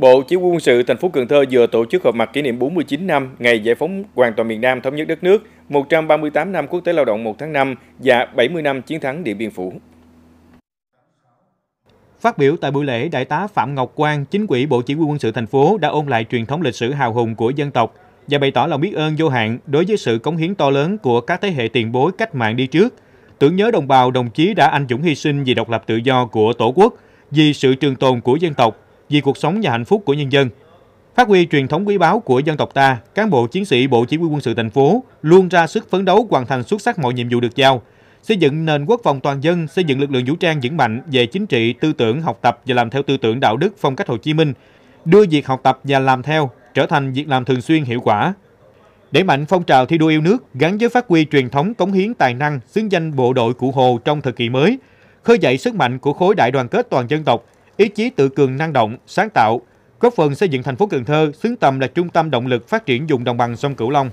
Bộ Chỉ huy quân sự thành phố Cần Thơ vừa tổ chức họp mặt kỷ niệm 49 năm ngày giải phóng hoàn toàn miền Nam thống nhất đất nước, 138 năm quốc tế lao động 1 tháng 5 và 70 năm chiến thắng Điện Biên Phủ. Phát biểu tại buổi lễ, Đại tá Phạm Ngọc Quang, chính ủy Bộ Chỉ huy quân sự thành phố đã ôn lại truyền thống lịch sử hào hùng của dân tộc và bày tỏ lòng biết ơn vô hạn đối với sự cống hiến to lớn của các thế hệ tiền bối cách mạng đi trước, tưởng nhớ đồng bào đồng chí đã anh dũng hy sinh vì độc lập tự do của Tổ quốc, vì sự trường tồn của dân tộc, vì cuộc sống và hạnh phúc của nhân dân. Phát huy truyền thống quý báu của dân tộc ta, cán bộ chiến sĩ Bộ Chỉ huy quân sự thành phố luôn ra sức phấn đấu hoàn thành xuất sắc mọi nhiệm vụ được giao, xây dựng nền quốc phòng toàn dân, xây dựng lực lượng vũ trang vững mạnh về chính trị, tư tưởng, học tập và làm theo tư tưởng đạo đức phong cách Hồ Chí Minh, đưa việc học tập và làm theo trở thành việc làm thường xuyên hiệu quả. Đẩy mạnh phong trào thi đua yêu nước gắn với phát huy truyền thống cống hiến tài năng, xứng danh bộ đội cụ Hồ trong thời kỳ mới, khơi dậy sức mạnh của khối đại đoàn kết toàn dân tộc, ý chí tự cường năng động, sáng tạo, góp phần xây dựng thành phố Cần Thơ xứng tầm là trung tâm động lực phát triển vùng đồng bằng sông Cửu Long.